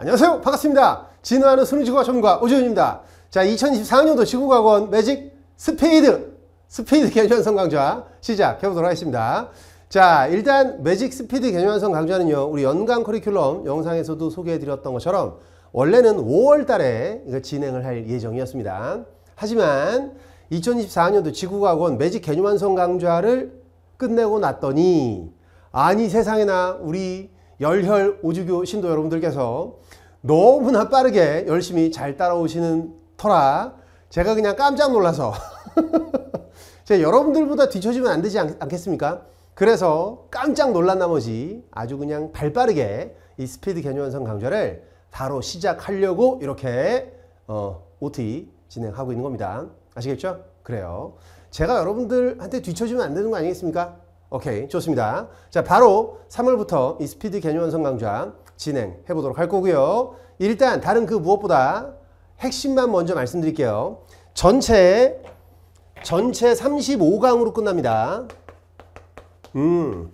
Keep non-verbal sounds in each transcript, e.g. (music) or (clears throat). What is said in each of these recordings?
안녕하세요 반갑습니다 진화하는 수능지구과 전문가 오지훈입니다 자2 0 2 4년도 지구과학원 매직 스페이드 스페드개념성 강좌 시작해보도록 하겠습니다 자 일단 매직 스피드 개념성 강좌는요 우리 연간 커리큘럼 영상에서도 소개해드렸던 것처럼 원래는 5월달에 진행을 할 예정이었습니다 하지만 2 0 2 4년도 지구과학원 매직 개념완성 강좌를 끝내고 났더니 아니 세상에나 우리 열혈 오주교 신도 여러분들께서 너무나 빠르게 열심히 잘 따라오시는 터라 제가 그냥 깜짝 놀라서 (laughs) 제가 여러분들보다 뒤쳐지면안 되지 않, 겠습니까 그래서 깜짝 놀란 나머지 아주 그냥 발빠르게 이 스피드 개념 완성 강좌를 바로 시작하려고 이렇게 어, OT 진행하고 있는 겁니다. 아시겠죠? 그래요. 제가 여러분들한테 뒤쳐지면안 되는 거 아니겠습니까? 오케이 좋습니다. 자 바로 3월부터 이 스피드 개념 완성 강좌 진행해 보도록 할 거고요. 일단 다른 그 무엇보다 핵심만 먼저 말씀드릴게요. 전체 전체 35강으로 끝납니다. 음.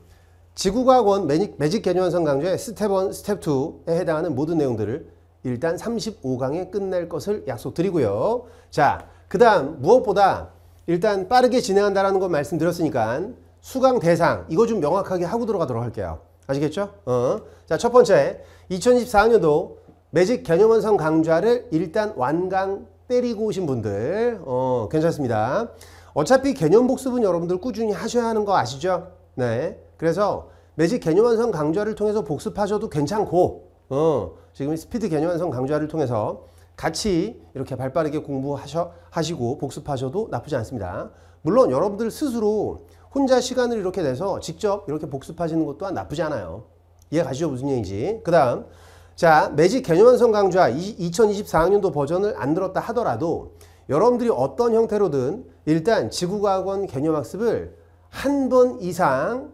지구과학원 매직, 매직 개념환상 강좌의 스텝 1, 스텝 2에 해당하는 모든 내용들을 일단 35강에 끝낼 것을 약속드리고요. 자, 그 다음 무엇보다 일단 빠르게 진행한다는 건 말씀드렸으니까 수강 대상 이거 좀 명확하게 하고 들어가도록 할게요. 아시겠죠? 어. 자, 첫 번째. 2024년도 매직 개념원성 강좌를 일단 완강 때리고 오신 분들 어, 괜찮습니다. 어차피 개념 복습은 여러분들 꾸준히 하셔야 하는 거 아시죠? 네. 그래서 매직 개념 완성 강좌를 통해서 복습하셔도 괜찮고 어, 지금 스피드 개념 완성 강좌를 통해서 같이 이렇게 발빠르게 공부하셔 하시고 복습하셔도 나쁘지 않습니다. 물론 여러분들 스스로 혼자 시간을 이렇게 내서 직접 이렇게 복습하시는 것도 나쁘지 않아요. 이해 가시죠? 무슨 얘기인지. 그 다음. 자, 매직 개념 완성 강좌 2024학년도 버전을 안 들었다 하더라도 여러분들이 어떤 형태로든 일단 지구과학원 개념학습을 한 번 이상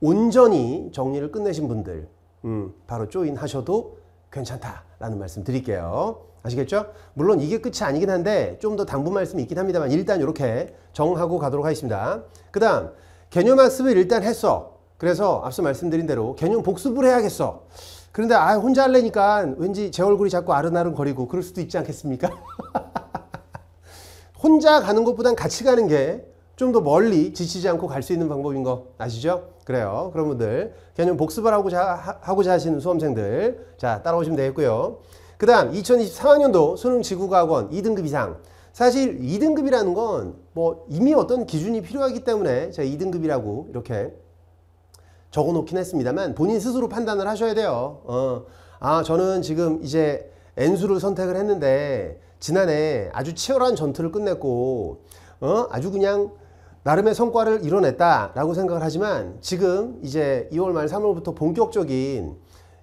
온전히 정리를 끝내신 분들 음, 바로 조인 하셔도 괜찮다라는 말씀 드릴게요. 아시겠죠? 물론 이게 끝이 아니긴 한데 좀 더 당부 말씀이 있긴 합니다만 일단 이렇게 정하고 가도록 하겠습니다. 그 다음 개념 학습을 일단 했어. 그래서 앞서 말씀드린 대로 개념 복습을 해야겠어. 그런데 아 혼자 할래니까 왠지 제 얼굴이 자꾸 아른아른 거리고 그럴 수도 있지 않겠습니까? (laughs) 혼자 가는 것보단 같이 가는 게 좀 더 멀리 지치지 않고 갈 수 있는 방법인 거 아시죠? 그래요. 그런 분들 개념 복습을 하고자, 하, 하고자 하시는 수험생들 자 따라오시면 되겠고요. 그 다음 2024학년도 수능 지구과학원 2등급 이상 사실 2등급이라는 건 뭐 이미 어떤 기준이 필요하기 때문에 제가 2등급이라고 이렇게 적어 놓긴 했습니다만 본인 스스로 판단을 하셔야 돼요 어, 아 저는 지금 이제 N수를 선택을 했는데 지난해 아주 치열한 전투를 끝냈고 어? 아주 그냥 나름의 성과를 이뤄냈다 라고 생각을 하지만 지금 이제 2월 말 3월부터 본격적인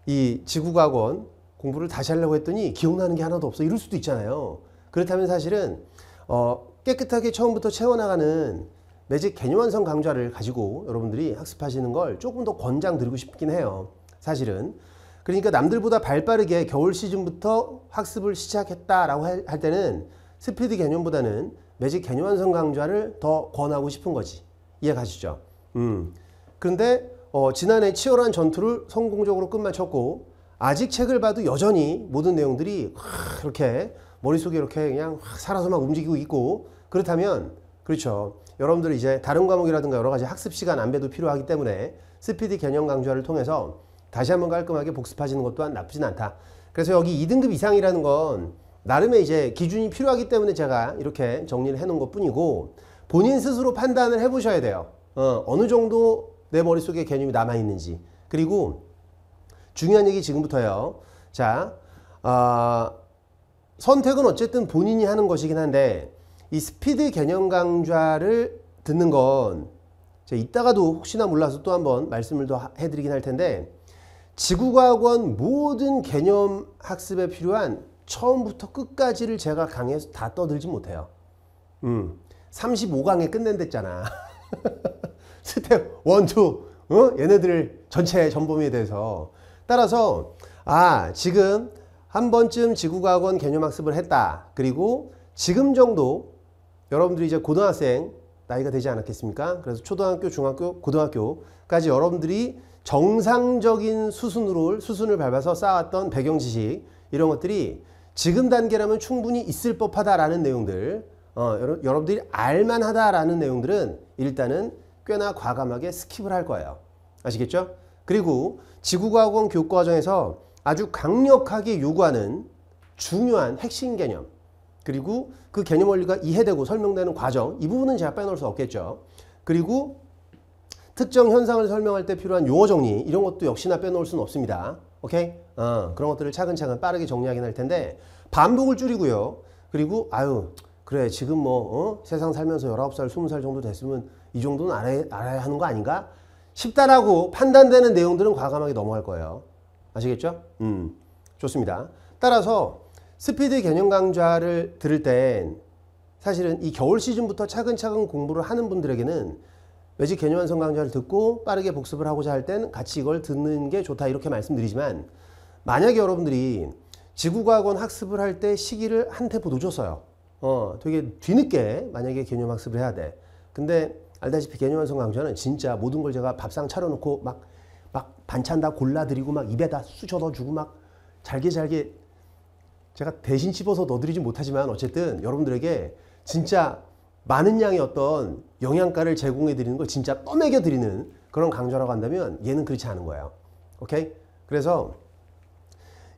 이 지구과학원 공부를 다시 하려고 했더니 기억나는 게 하나도 없어 이럴 수도 있잖아요. 그렇다면 사실은 어, 깨끗하게 처음부터 채워나가는 매직 개념 완성 강좌를 가지고 여러분들이 학습하시는 걸 조금 더 권장드리고 싶긴 해요. 사실은. 그러니까 남들보다 발 빠르게 겨울 시즌부터 학습을 시작했다라고 할 때는 스피드 개념보다는 매직 개념 완성 강좌를 더 권하고 싶은 거지. 이해 가시죠? 음. 그런데 어, 지난해 치열한 전투를 성공적으로 끝마쳤고 아직 책을 봐도 여전히 모든 내용들이 확 이렇게 머릿속에 이렇게 그냥 확 살아서 막 움직이고 있고 그렇다면 그렇죠. 여러분들 이제 다른 과목이라든가 여러 가지 학습 시간 안배도 필요하기 때문에 스피디 개념 강좌를 통해서 다시 한번 깔끔하게 복습하시는 것도 나쁘진 않다. 그래서 여기 2등급 이상이라는 건 나름의 이제 기준이 필요하기 때문에 제가 이렇게 정리를 해놓은 것 뿐이고 본인 스스로 판단을 해보셔야 돼요. 어, 어느 정도 내 머릿속에 개념이 남아있는지 그리고 중요한 얘기 지금부터요. 자, 어, 선택은 어쨌든 본인이 하는 것이긴 한데 이 스피드 개념 강좌를 듣는 건 제가 이따가도 혹시나 몰라서 또 한 번 말씀을 더 해드리긴 할 텐데 지구과학원 모든 개념 학습에 필요한 처음부터 끝까지를 제가 강의에서 다 떠들지 못해요. 음, 35강에 끝낸댔잖아. (laughs) 스텝 1, 2, 어? 얘네들 전체 전범위에 대해서 따라서 아 지금 한 번쯤 지구과학원 개념학습을 했다. 그리고 지금 정도 여러분들이 이제 고등학생 나이가 되지 않았겠습니까? 그래서 초등학교, 중학교, 고등학교까지 여러분들이 정상적인 수순으로 수순을 밟아서 쌓았던 배경 지식 이런 것들이 지금 단계라면 충분히 있을 법하다라는 내용들 어, 여러분들이 알만하다라는 내용들은 일단은 꽤나 과감하게 스킵을 할 거예요. 아시겠죠? 그리고 지구과학원 교과과정에서 아주 강력하게 요구하는 중요한 핵심 개념 그리고 그 개념 원리가 이해되고 설명되는 과정 이 부분은 제가 빼놓을 수 없겠죠. 그리고 특정 현상을 설명할 때 필요한 용어 정리 이런 것도 역시나 빼놓을 수는 없습니다. 오케이? 어, 그런 것들을 차근차근 빠르게 정리하긴 할 텐데 반복을 줄이고요. 그리고 아유 그래 지금 뭐 어? 세상 살면서 1 9살2 0살 정도 됐으면 이 정도는 알아야, 알아야 하는 거 아닌가? 쉽다라고 판단되는 내용들은 과감하게 넘어갈 거예요. 아시겠죠? 음, 좋습니다. 따라서 스피드 개념 강좌를 들을 땐 사실은 이 겨울 시즌부터 차근차근 공부를 하는 분들에게는 외직 개념 완성 강좌를 듣고 빠르게 복습을 하고자 할 땐 같이 이걸 듣는 게 좋다 이렇게 말씀드리지만 만약에 여러분들이 지구과학원 학습을 할 때 시기를 한 테포 놓쳤어요. 어, 되게 뒤늦게 만약에 개념 학습을 해야 돼. 근데 알다시피 개념 완성 강좌는 진짜 모든 걸 제가 밥상 차려놓고 막, 막 반찬 다 골라드리고 막 입에다 쑤셔 넣어주고 막 잘게 잘게 제가 대신 씹어서 넣어드리지 못하지만 어쨌든 여러분들에게 진짜 많은 양의 어떤 영양가를 제공해 드리는 걸 진짜 떠먹여 드리는 그런 강좌라고 한다면 얘는 그렇지 않은 거예요. 오케이? 그래서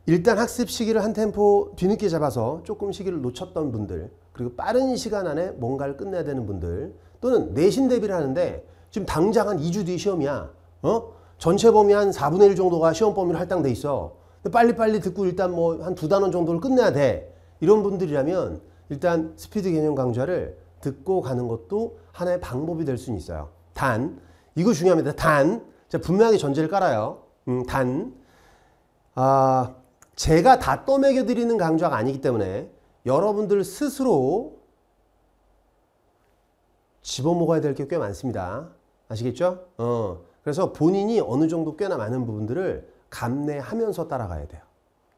일단 학습 시기를 한 템포 뒤늦게 잡아서 조금 시기를 놓쳤던 분들 그리고 빠른 시간 안에 뭔가를 끝내야 되는 분들 또는 내신 대비를 하는데 지금 당장 한 2주 뒤 시험이야. 어? 전체 범위 한 4분의 1 정도가 시험 범위로 할당돼 있어. 빨리빨리 듣고 일단 뭐 한 두 단원 정도를 끝내야 돼. 이런 분들이라면 일단 스피드 개념 강좌를 듣고 가는 것도 하나의 방법이 될 수는 있어요. 단, 이거 중요합니다. 단, 분명하게 전제를 깔아요. 음, 단, 아, 제가 다 떠먹여드리는 강좌가 아니기 때문에 여러분들 스스로 집어먹어야 될 게 꽤 많습니다. 아시겠죠? 어. 그래서 본인이 어느 정도 꽤나 많은 부분들을 감내하면서 따라가야 돼요.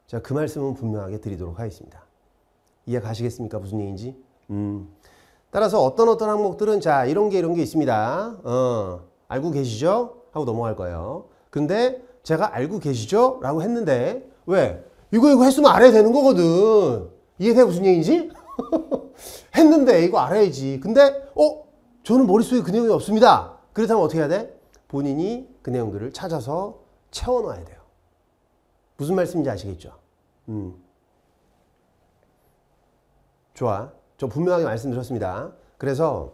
제가 그 말씀은 분명하게 드리도록 하겠습니다. 이해 가시겠습니까? 무슨 얘기인지? 음. 따라서 어떤 어떤 항목들은 자 이런 게 이런 게 있습니다. 어. 알고 계시죠? 하고 넘어갈 거예요. 근데 제가 알고 계시죠? 라고 했는데 왜? 이거 이거 했으면 알아야 되는 거거든. 이해돼 무슨 얘기인지? (laughs) 했는데 이거 알아야지. 근데 어? 저는 머릿속에 그 내용이 없습니다. 그렇다면 어떻게 해야 돼? 본인이 그 내용들을 찾아서 채워넣어야 돼요. 무슨 말씀인지 아시겠죠? 음. 좋아. 저 분명하게 말씀드렸습니다. 그래서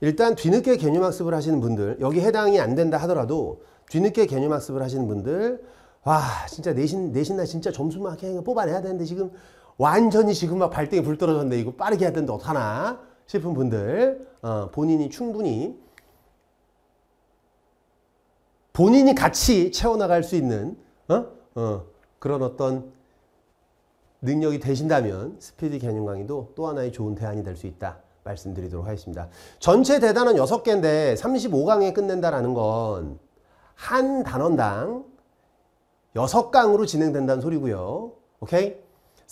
일단 뒤늦게 개념학습을 하시는 분들 여기 해당이 안 된다 하더라도 뒤늦게 개념학습을 하시는 분들 와 진짜 내신 내신 날 진짜 점수만 뽑아내야 되는데 지금 완전히 지금 막 발등에 불 떨어졌는데 이거 빠르게 해야 되는데 어떡하나 싶은 분들 어, 본인이 충분히 본인이 같이 채워나갈 수 있는 어? 어, 그런 어떤 능력이 되신다면 스피드 개념 강의도 또 하나의 좋은 대안이 될 수 있다 말씀드리도록 하겠습니다. 전체 대단은 6개인데 35강에 끝낸다라는 건 한 단원당 6강으로 진행된다는 소리고요. 오케이?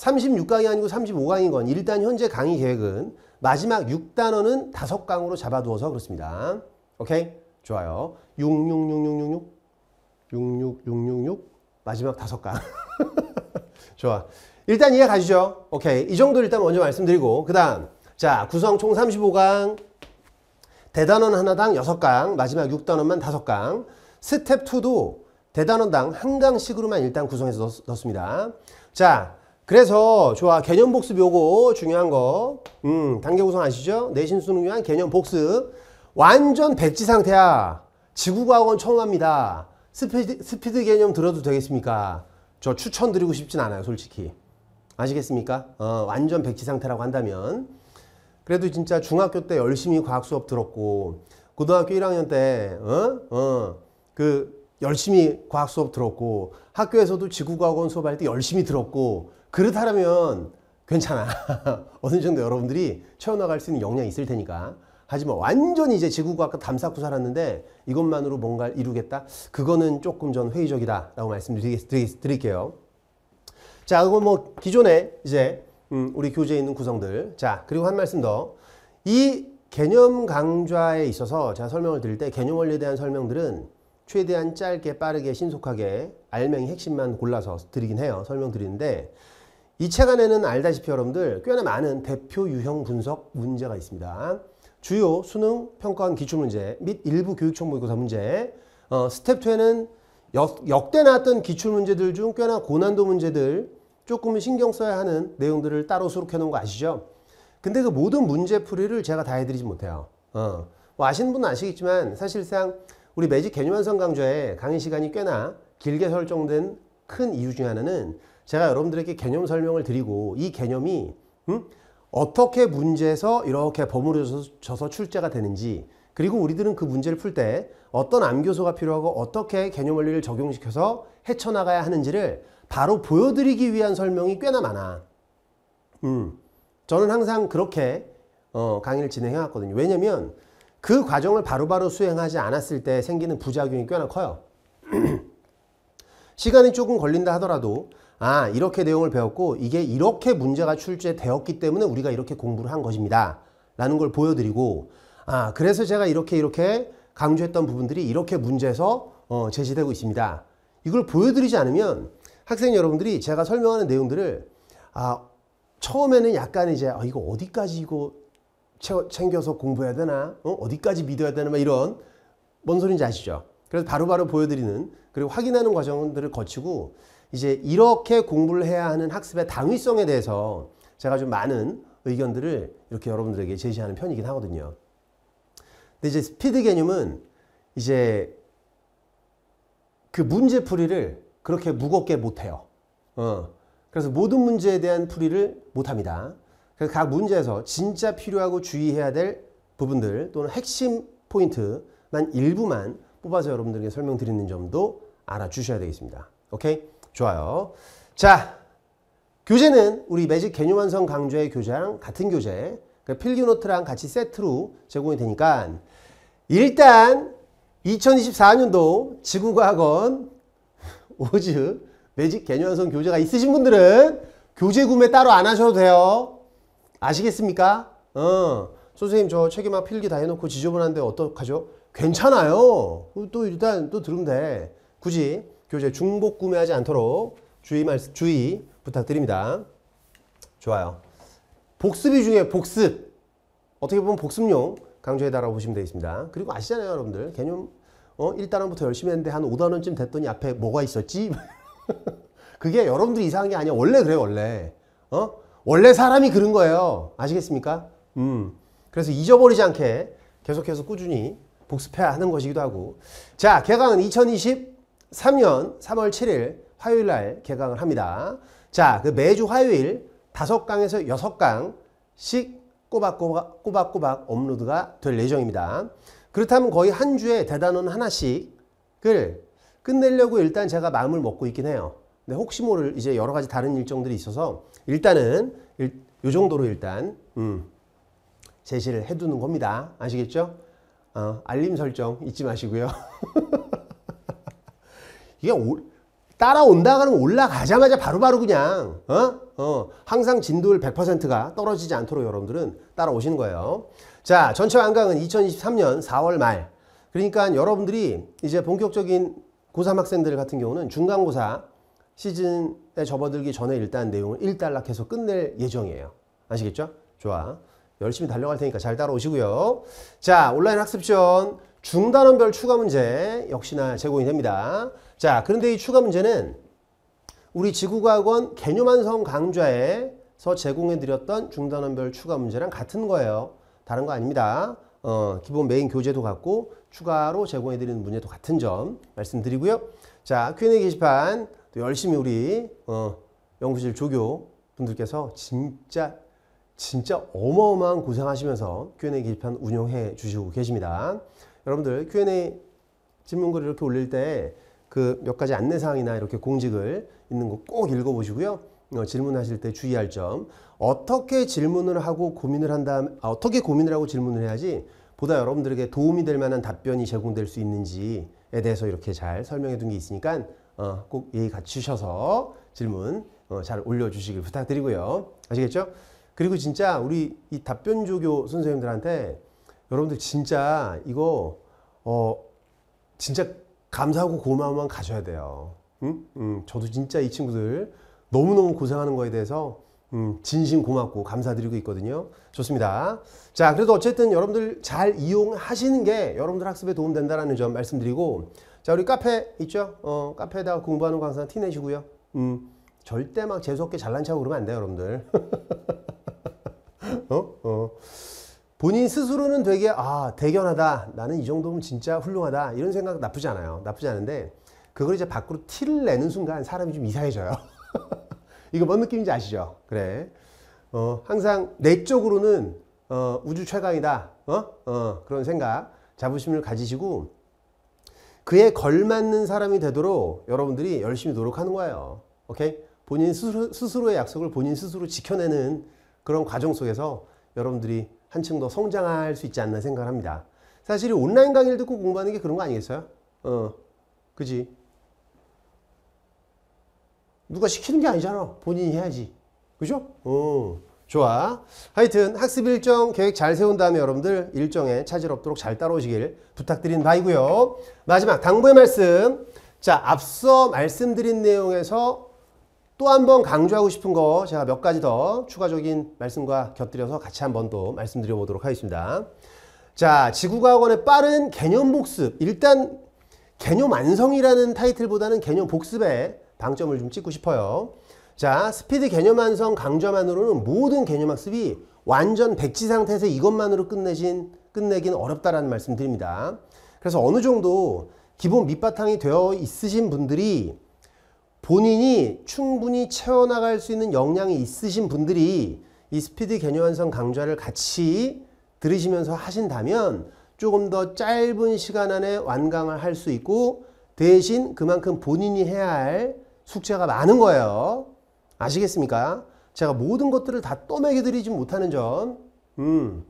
36강이 아니고 35강인 건 일단 현재 강의 계획은 마지막 6단원은 5강으로 잡아두어서 그렇습니다. 오케이? 좋아요. 66666 66666 마지막 5강 (laughs) 좋아. 일단 이해 가시죠? 오케이. 이 정도 일단 먼저 말씀드리고 그 다음 자 구성 총 35강 대단원 하나당 6강 마지막 6단원만 5강 스텝 2도 대단원당 한 강씩으로만 일단 구성해서 넣, 넣습니다. 자 그래서 좋아 개념 복습 요거 중요한 거 음, 단계 구성 아시죠? 내신 수능 위한 개념 복습 완전 백지 상태야 지구과학원 처음 합니다 스피드, 스피드 개념 들어도 되겠습니까? 저 추천드리고 싶진 않아요 솔직히 아시겠습니까? 어, 완전 백지 상태라고 한다면 그래도 진짜 중학교 때 열심히 과학 수업 들었고 고등학교 1학년 때 어? 어, 그 열심히 과학 수업 들었고 학교에서도 지구과학원 수업할 때 열심히 들었고 그렇다면 괜찮아. (laughs) 어느 정도 여러분들이 채워나갈 수 있는 역량이 있을 테니까. 하지만 완전히 이제 지구과학과담사구 살았는데 이것만으로 뭔가를 이루겠다? 그거는 조금 전 회의적이다. 라고 말씀드릴게요. 자, 그리고 뭐 기존에 이제 음, 우리 교재에 있는 구성들. 자, 그리고 한 말씀 더. 이 개념 강좌에 있어서 제가 설명을 드릴 때 개념 원리에 대한 설명들은 최대한 짧게 빠르게 신속하게 알맹이 핵심만 골라서 드리긴 해요. 설명 드리는데 이책 안에는 알다시피 여러분들 꽤나 많은 대표 유형 분석 문제가 있습니다. 주요 수능 평가원 기출문제 및 일부 교육청 모의고사 문제 어, 스텝 2에는 역, 대 나왔던 기출문제들 중 꽤나 고난도 문제들 조금 은 신경 써야 하는 내용들을 따로 수록해 놓은 거 아시죠? 근데 그 모든 문제풀이를 제가 다 해드리지 못해요. 어. 뭐 아시는 분은 아시겠지만 사실상 우리 매직 개념 완성 강좌의 강의 시간이 꽤나 길게 설정된 큰 이유 중 하나는 제가 여러분들에게 개념 설명을 드리고 이 개념이 음? 어떻게 문제에서 이렇게 버무려져서 출제가 되는지 그리고 우리들은 그 문제를 풀 때 어떤 암교소가 필요하고 어떻게 개념 원리를 적용시켜서 헤쳐나가야 하는지를 바로 보여드리기 위한 설명이 꽤나 많아. 음, 저는 항상 그렇게 어, 강의를 진행해왔거든요. 왜냐면 그 과정을 바로바로 바로 수행하지 않았을 때 생기는 부작용이 꽤나 커요. (clears throat) 시간이 조금 걸린다 하더라도 아 이렇게 내용을 배웠고 이게 이렇게 문제가 출제되었기 때문에 우리가 이렇게 공부를 한 것입니다. 라는 걸 보여드리고 아 그래서 제가 이렇게 이렇게 강조했던 부분들이 이렇게 문제에서 어, 제시되고 있습니다. 이걸 보여드리지 않으면 학생 여러분들이 제가 설명하는 내용들을 아 처음에는 약간 이제 아, 이거 어디까지 이거 채워, 챙겨서 공부해야 되나 어? 어 디까지 믿어야 되나 막 이런 뭔소린지 아시죠? 그래서 바로바로 바로 보여드리는 그리고 확인하는 과정들을 거치고 이제 이렇게 공부를 해야 하는 학습의 당위성에 대해서 제가 좀 많은 의견들을 이렇게 여러분들에게 제시하는 편이긴 하거든요. 근데 이제 스피드 개념은 이제 그 문제 풀이를 그렇게 무겁게 못해요. 어. 그래서 모든 문제에 대한 풀이를 못합니다. 그래서 각 문제에서 진짜 필요하고 주의해야 될 부분들 또는 핵심 포인트만 일부만 뽑아서 여러분들에게 설명드리는 점도 알아주셔야 되겠습니다. 오케이? 좋아요. 자, 교재는 우리 매직 개념 완성 강좌의 교재랑 같은 교재, 그러니까 필기노트랑 같이 세트로 제공이 되니까 일단 2024년도 지구과학원 (laughs) 오즈 매직 개념 완성 교재가 있으신 분들은 교재 구매 따로 안 하셔도 돼요. 아시겠습니까? 어, 선생님 저 책에만 필기 다 해놓고 지저분한데 어떡하죠? 괜찮아요. 또 일단 또 들으면 돼. 굳이 교재 중복 구매하지 않도록 주의 말 주의 부탁드립니다. 좋아요. 복습이 중요 복습. 어떻게 보면 복습용 강좌에다라고 보시면 되겠습니다. 그리고 아시잖아요, 여러분들. 개념 어, 1단원부터 열심히 했는데 한 5단원쯤 됐더니 앞에 뭐가 있었지? (laughs) 그게 여러분들이 이상한 게 아니야. 원래 그래 원래. 어? 원래 사람이 그런 거예요. 아시겠습니까? 음. 그래서 잊어버리지 않게 계속해서 꾸준히 복습해야 하는 것이기도 하고. 자, 개강은 2020 2023년 3월 7일 화요일 날 개강을 합니다. 자, 그 매주 화요일 5강에서 6강씩 꼬박꼬박, 꼬박꼬박 업로드가 될 예정입니다. 그렇다면 거의 한 주에 대단원 하나씩을 끝내려고 일단 제가 마음을 먹고 있긴 해요. 근데 혹시 모를 이제 여러 가지 다른 일정들이 있어서 일단은 일, 요 정도로 일단 음, 제시를 해두는 겁니다. 아시겠죠? 어, 알림 설정 잊지 마시고요. (laughs) 이게 올, 따라온다 그러면 올라가자마자 바로바로 바로 그냥 어? 어, 항상 진도율 100%가 떨어지지 않도록 여러분들은 따라오시는 거예요. 자, 전체 완강은 2023년 4월 말. 그러니까 여러분들이 이제 본격적인 고3 학생들 같은 경우는 중간고사 시즌에 접어들기 전에 일단 내용을 1단락해서 끝낼 예정이에요. 아시겠죠? 좋아. 열심히 달려갈 테니까 잘 따라오시고요. 자, 온라인 학습 지원 중단원별 추가 문제 역시나 제공이 됩니다. 자, 그런데 이 추가 문제는 우리 지구과학원 개념완성 강좌에서 제공해드렸던 중단원별 추가 문제랑 같은 거예요. 다른 거 아닙니다. 어, 기본 메인 교재도 같고 추가로 제공해드리는 문제도 같은 점 말씀드리고요. 자, Q&A 게시판 또 열심히 우리 어, 연구실 조교 분들께서 진짜 진짜 어마어마한 고생하시면서 Q&A 게시판 운영해 주시고 계십니다. 여러분들 Q&A 질문글 이렇게 올릴 때 그몇 가지 안내사항이나 이렇게 공직을 있는 거 꼭 읽어보시고요. 어, 질문하실 때 주의할 점. 어떻게 질문을 하고 고민을 한 다음, 아, 어떻게 고민을 하고 질문을 해야지 보다 여러분들에게 도움이 될 만한 답변이 제공될 수 있는지에 대해서 이렇게 잘 설명해 둔 게 있으니까 어, 꼭 예의 갖추셔서 질문 어, 잘 올려주시길 부탁드리고요. 아시겠죠? 그리고 진짜 우리 이 답변 조교 선생님들한테 여러분들 진짜 이거 어 진짜 감사하고 고마움만 가셔야 돼요. 응? 응, 저도 진짜 이 친구들 너무너무 고생하는 거에 대해서 음, 진심 고맙고 감사드리고 있거든요. 좋습니다. 자, 그래도 어쨌든 여러분들 잘 이용하시는 게 여러분들 학습에 도움된다라는 점 말씀드리고, 자, 우리 카페 있죠? 어, 카페에다가 공부하는 강사 티 내시고요. 음, 절대 막 재수없게 잘난 척 그러면 안 돼요, 여러분들. (laughs) 어? 어. 본인 스스로는 되게 아 대견하다 나는 이 정도면 진짜 훌륭하다 이런 생각 나쁘지 않아요 나쁘지 않은데 그걸 이제 밖으로 티를 내는 순간 사람이 좀 이상해져요 (laughs) 이거 뭔 느낌인지 아시죠 그래 어, 항상 내적으로는 어, 우주 최강이다 어? 어, 그런 생각 자부심을 가지시고 그에 걸맞는 사람이 되도록 여러분들이 열심히 노력하는 거예요 오케이 본인 스스로, 스스로의 약속을 본인 스스로 지켜내는 그런 과정 속에서 여러분들이 한층 더 성장할 수 있지 않나 생각을 합니다. 사실 온라인 강의를 듣고 공부하는 게 그런 거 아니겠어요? 어, 그지? 누가 시키는 게 아니잖아. 본인이 해야지. 그죠? 어, 좋아. 하여튼 학습 일정 계획 잘 세운 다음에 여러분들 일정에 차질 없도록 잘 따라오시길 부탁드린 바이고요. 마지막 당부의 말씀. 자, 앞서 말씀드린 내용에서 또한번 강조하고 싶은 거 제가 몇 가지 더 추가적인 말씀과 곁들여서 같이 한 번 또 말씀드려 보도록 하겠습니다. 자, 지구과학원의 빠른 개념 복습. 일단 개념 완성이라는 타이틀보다는 개념 복습에 방점을 좀 찍고 싶어요. 자, 스피드 개념 완성 강좌만으로는 모든 개념 학습이 완전 백지 상태에서 이것만으로 끝내진 끝내긴 어렵다라는 말씀드립니다. 그래서 어느 정도 기본 밑바탕이 되어 있으신 분들이 본인이 충분히 채워나갈 수 있는 역량이 있으신 분들이 이 스피드 개념 완성 강좌를 같이 들으시면서 하신다면 조금 더 짧은 시간 안에 완강을 할 수 있고 대신 그만큼 본인이 해야 할 숙제가 많은 거예요. 아시겠습니까? 제가 모든 것들을 다떠매여드리지 못하는 점. 음,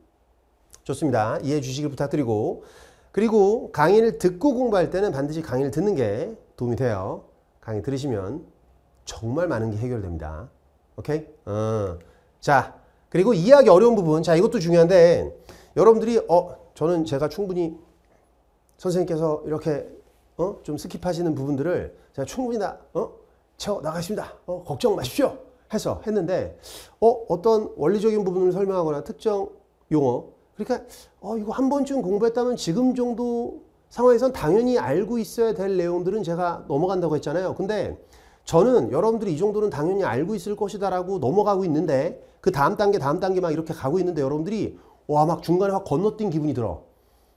좋습니다. 이해해 주시길 부탁드리고 그리고 강의를 듣고 공부할 때는 반드시 강의를 듣는 게 도움이 돼요. 강의 들으시면 정말 많은 게 해결됩니다. 오케이? 어. 자, 그리고 이해하기 어려운 부분. 자, 이것도 중요한데 여러분들이 어, 저는 제가 충분히 선생님께서 이렇게 어? 좀 스킵하시는 부분들을 제가 충분히 다 어? 채워 나가십니다. 어, 걱정 마십시오. 해서 했는데 어, 어떤 원리적인 부분을 설명하거나 특정 용어 그러니까 어, 이거 한 번쯤 공부했다면 지금 정도 상황에선 당연히 알고 있어야 될 내용들은 제가 넘어간다고 했잖아요. 근데 저는 여러분들이 이 정도는 당연히 알고 있을 것이다라고 넘어가고 있는데 그 다음 단계 다음 단계 막 이렇게 가고 있는데 여러분들이 와 막 중간에 확 건너뛴 기분이 들어.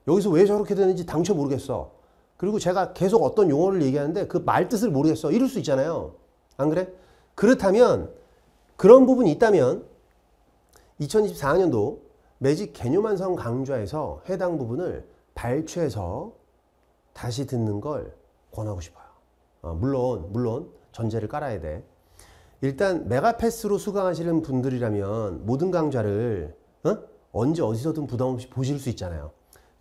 여기서 왜 저렇게 되는지 당초 모르겠어. 그리고 제가 계속 어떤 용어를 얘기하는데 그 말뜻을 모르겠어. 이럴 수 있잖아요. 안 그래? 그렇다면 그런 부분이 있다면 2024년도 매직 개념 완성 강좌에서 해당 부분을 발췌해서 다시 듣는 걸 권하고 싶어요. 어, 물론, 물론 전제를 깔아야 돼. 일단 메가패스로 수강하시는 분들이라면 모든 강좌를 어? 언제 어디서든 부담없이 보실 수 있잖아요.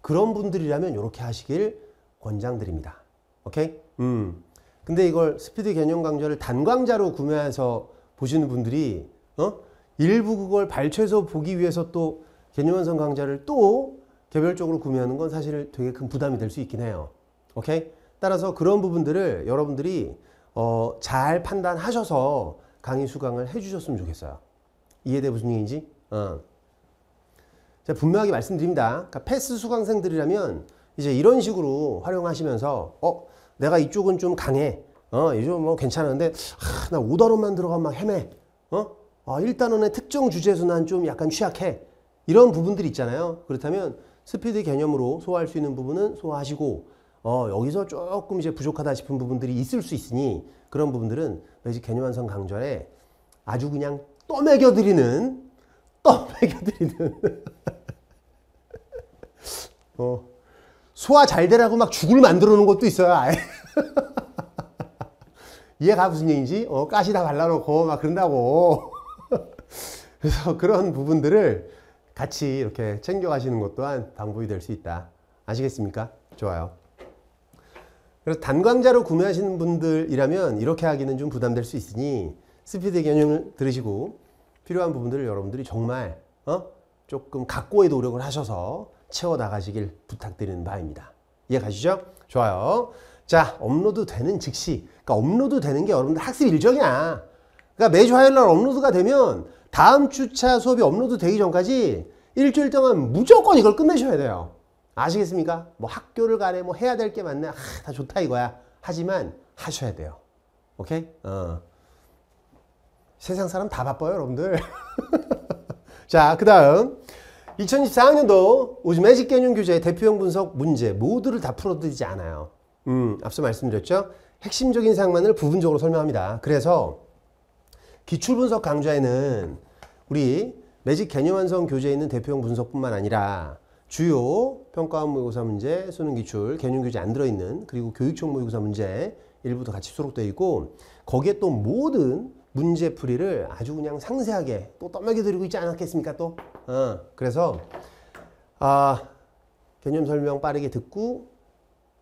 그런 분들이라면 이렇게 하시길 권장드립니다. 오케이? 음. 근데 이걸 스피드 개념 강좌를 단강좌로 구매해서 보시는 분들이 어? 일부 그걸 발췌해서 보기 위해서 또 개념 완성 강좌를 또 개별적으로 구매하는 건 사실 되게 큰 부담이 될 수 있긴 해요. 오케이? 따라서 그런 부분들을 여러분들이 어, 잘 판단하셔서 강의 수강을 해주셨으면 좋겠어요. 이해돼 무슨 얘기인지? 어. 제가 분명하게 말씀드립니다. 그러니까 패스 수강생들이라면 이제 이런 식으로 활용하시면서 어 내가 이쪽은 좀 강해. 어 요즘 뭐 괜찮은데 하, 아, 나 5단원만 들어가면 막 헤매. 어? 아, 1단원의 특정 주제에서 난 좀 약간 취약해. 이런 부분들이 있잖아요. 그렇다면 스피드 개념으로 소화할 수 있는 부분은 소화하시고 어, 여기서 조금 이제 부족하다 싶은 부분들이 있을 수 있으니 그런 부분들은 매직 개념 완성 강좌에 아주 그냥 떠매겨드리는 (laughs) 떠매겨드리는 (laughs) 어, 소화 잘 되라고 막 죽을 만들어 놓은 것도 있어요 (laughs) 이해가 무슨 얘기인지 어, 가시 다 발라놓고 막 그런다고 그래서 그런 부분들을 같이 이렇게 챙겨가시는 것 또한 방법이 될 수 있다 아시겠습니까? 좋아요 그래서 단강자로 구매하시는 분들이라면 이렇게 하기는 좀 부담될 수 있으니 스피드 개념을 들으시고 필요한 부분들을 여러분들이 정말 어? 조금 각고의 노력을 하셔서 채워 나가시길 부탁드리는 바입니다. 이해 가시죠? 좋아요. 자, 업로드 되는 즉시 그러니까 업로드 되는 게 여러분들 학습 일정이야. 그러니까 매주 화요일 날 업로드가 되면 다음 주차 수업이 업로드 되기 전까지 일주일 동안 무조건 이걸 끝내셔야 돼요. 아시겠습니까? 뭐 학교를 가래 뭐 해야 될 게 많네. 아, 다 좋다 이거야. 하지만 하셔야 돼요. 오케이? 어. 세상 사람 다 바빠요, 여러분들. (laughs) 자, 그다음 2024학년도 오즈매직 개념 교재의 대표형 분석 문제 모두를 다 풀어드리지 않아요. 음, 앞서 말씀드렸죠? 핵심적인 사항만을 부분적으로 설명합니다. 그래서 기출 분석 강좌에는 우리 매직 개념 완성 교재에 있는 대표형 분석뿐만 아니라 주요 평가원 모의고사 문제, 수능 기출, 개념 교재 안 들어있는 그리고 교육청 모의고사 문제 일부도 같이 수록되어 있고 거기에 또 모든 문제 풀이를 아주 그냥 상세하게 또 떠먹여 드리고 있지 않았겠습니까 또? 어, 그래서 아 개념 설명 빠르게 듣고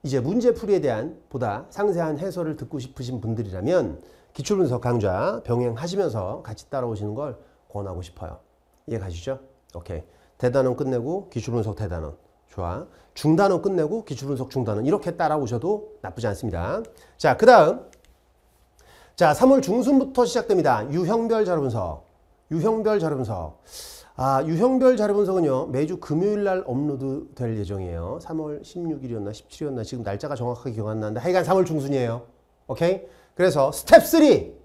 이제 문제 풀이에 대한 보다 상세한 해설을 듣고 싶으신 분들이라면 기출분석 강좌 병행하시면서 같이 따라오시는 걸 권하고 싶어요. 이해 가시죠? 오케이. 대단원 끝내고 기출분석 대단원. 좋아. 중단원 끝내고 기출분석 중단원. 이렇게 따라오셔도 나쁘지 않습니다. 자, 그 다음. 자, 3월 중순부터 시작됩니다. 유형별 자료분석. 유형별 자료분석. 아, 유형별 자료분석은요. 매주 금요일 날 업로드 될 예정이에요. 3월 16일이었나 17일이었나 지금 날짜가 정확하게 기억 안 나는데 하여간 3월 중순이에요. 오케이? 그래서 스텝 3!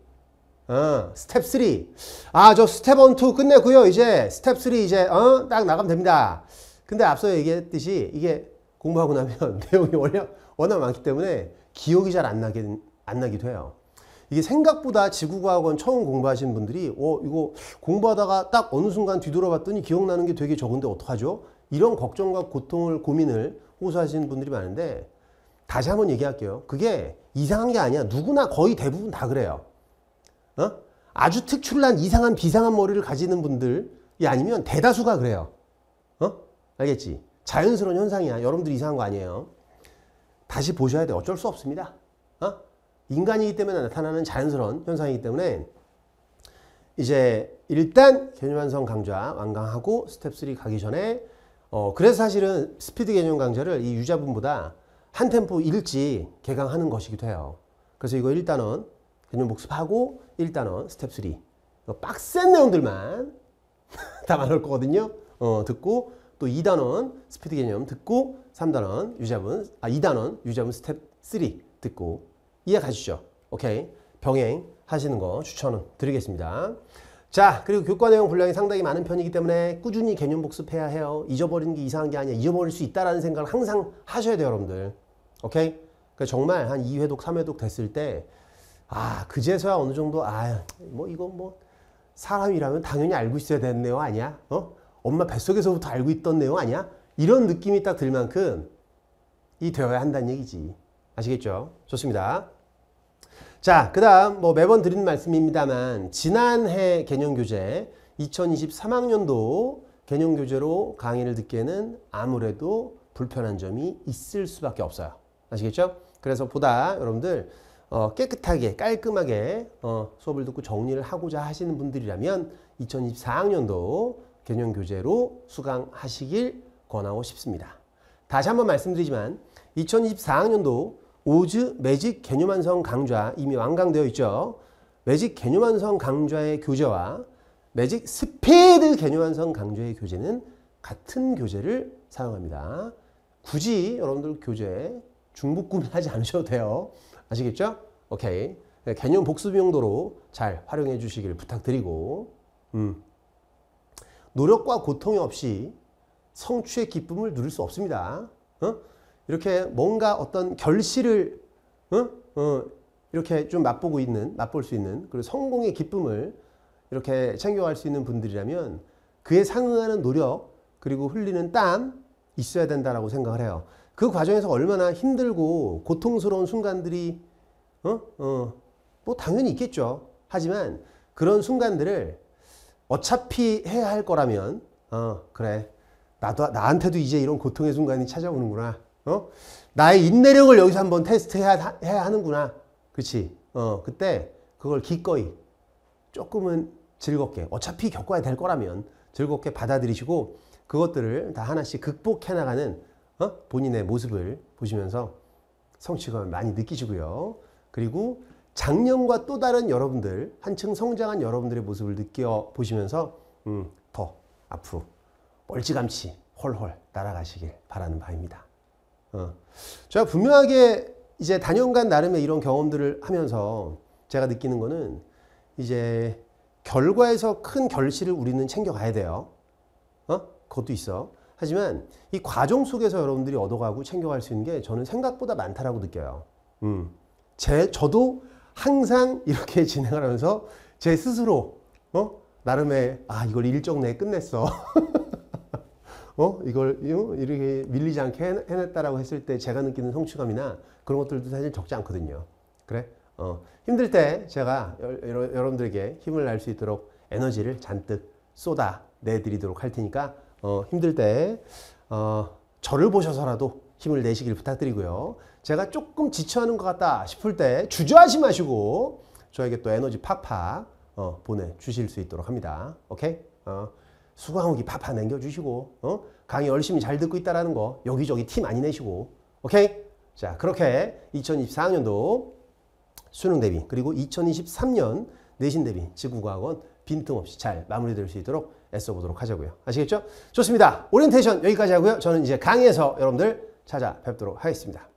어, 스텝 3. 아, 저 스텝 1, 2 끝냈고요. 이제 스텝 3 이제 어? 딱 나가면 됩니다. 근데 앞서 얘기했듯이 이게 공부하고 나면 (laughs) 내용이 원래 워낙 많기 때문에 기억이 잘 안 나게 안 나기도 해요. 이게 생각보다 지구과학원 처음 공부하신 분들이 어 이거 공부하다가 딱 어느 순간 뒤돌아봤더니 기억나는 게 되게 적은데 어떡하죠? 이런 걱정과 고통을 고민을 호소하시는 분들이 많은데 다시 한번 얘기할게요. 그게 이상한 게 아니야. 누구나 거의 대부분 다 그래요. 어? 아주 특출난 이상한 비상한 머리를 가지는 분들이 아니면 대다수가 그래요. 어? 알겠지? 자연스러운 현상이야. 여러분들 이상한 거 아니에요. 다시 보셔야 돼. 어쩔 수 없습니다. 어? 인간이기 때문에 나타나는 자연스러운 현상이기 때문에 이제 일단 개념 완성 강좌 완강하고 스텝 3 가기 전에 어 그래서 사실은 스피드 개념 강좌를 이 유자분보다 한 템포 일찍 개강하는 것이기도 해요. 그래서 이거 일단은 개념 복습하고 일단은 스텝 3 빡센 내용들만 (laughs) 담아놓을 거거든요. 어, 듣고 또 2단원 스피드 개념 듣고 3단원 유자분 아 2단원 유자분 스텝 3 듣고 이해 가시죠? 오케이 병행 하시는 거 추천은 드리겠습니다. 자 그리고 교과 내용 분량이 상당히 많은 편이기 때문에 꾸준히 개념 복습해야 해요. 잊어버리는 게 이상한 게 아니야. 잊어버릴 수 있다라는 생각을 항상 하셔야 돼요 여러분들. 오케이? 그러니까 정말 한 2회독 3회독 됐을 때 아, 그제서야 어느 정도, 아, 뭐, 이거 뭐, 사람이라면 당연히 알고 있어야 되는 내용 아니야? 어? 엄마 뱃속에서부터 알고 있던 내용 아니야? 이런 느낌이 딱 들 만큼 이 되어야 한다는 얘기지. 아시겠죠? 좋습니다. 자, 그 다음 뭐 매번 드리는 말씀입니다만 지난해 개념교재 2023학년도 개념교재로 강의를 듣기에는 아무래도 불편한 점이 있을 수밖에 없어요. 아시겠죠? 그래서 보다 여러분들 어, 깨끗하게 깔끔하게 어, 수업을 듣고 정리를 하고자 하시는 분들이라면 2024학년도 개념 교재로 수강하시길 권하고 싶습니다. 다시 한번 말씀드리지만 2024학년도 오즈 매직 개념 완성 강좌 이미 완강되어 있죠. 매직 개념 완성 강좌의 교재와 매직 스피드 개념 완성 강좌의 교재는 같은 교재를 사용합니다. 굳이 여러분들 교재 중복 구매하지 않으셔도 돼요. 아시겠죠? 오케이. 네, 개념 복습 용도로 잘 활용해 주시길 부탁드리고 음. 노력과 고통이 없이 성취의 기쁨을 누릴 수 없습니다. 어? 이렇게 뭔가 어떤 결실을 어? 어, 이렇게 좀 맛보고 있는 맛볼 수 있는 그리고 성공의 기쁨을 이렇게 챙겨갈 수 있는 분들이라면 그에 상응하는 노력 그리고 흘리는 땀 있어야 된다라고 생각을 해요. 그 과정에서 얼마나 힘들고 고통스러운 순간들이 어? 어. 뭐 당연히 있겠죠. 하지만 그런 순간들을 어차피 해야 할 거라면 어, 그래. 나도 나한테도 이제 이런 고통의 순간이 찾아오는구나. 어? 나의 인내력을 여기서 한번 테스트해야 해야 하는구나. 그렇지? 어, 그때 그걸 기꺼이 조금은 즐겁게 어차피 겪어야 될 거라면 즐겁게 받아들이시고 그것들을 다 하나씩 극복해 나가는 어? 본인의 모습을 보시면서 성취감을 많이 느끼시고요. 그리고 작년과 또 다른 여러분들 한층 성장한 여러분들의 모습을 느껴보시면서 음, 더 앞으로 멀찌감치 헐헐 따라가시길 바라는 바입니다. 어. 제가 분명하게 이제 단연간 나름의 이런 경험들을 하면서 제가 느끼는 거는 이제 결과에서 큰 결실을 우리는 챙겨가야 돼요. 어? 그것도 있어. 하지만 이 과정 속에서 여러분들이 얻어가고 챙겨갈 수 있는 게 저는 생각보다 많다라고 느껴요. 음. 제 저도 항상 이렇게 (laughs) 진행을 하면서 제 스스로 어? 나름의 아 이걸 일정 내에 끝냈어. (laughs) 어? 이걸 어? 이렇게 밀리지 않게 해냈다라고 했을 때 제가 느끼는 성취감이나 그런 것들도 사실 적지 않거든요. 그래? 어, 힘들 때 제가 여 여러분들에게 힘을 낼 수 있도록 에너지를 잔뜩 쏟아 내드리도록 할 테니까 어, 힘들 때 어, 저를 보셔서라도 힘을 내시길 부탁드리고요. 제가 조금 지쳐하는 것 같다 싶을 때 주저하지 마시고 저에게 또 에너지 팍팍 어, 보내주실 수 있도록 합니다. 오케이? 어, 수강후기 팍팍 남겨주시고 어? 강의 열심히 잘 듣고 있다는 거 여기저기 티 많이 내시고 오케이? 자 그렇게 2024년도 수능 대비 그리고 2023년 내신 대비 지구과학원 빈틈없이 잘 마무리될 수 있도록 애써보도록 하자고요. 아시겠죠? 좋습니다. 오리엔테이션 여기까지 하고요. 저는 이제 강의에서 여러분들 찾아뵙도록 하겠습니다.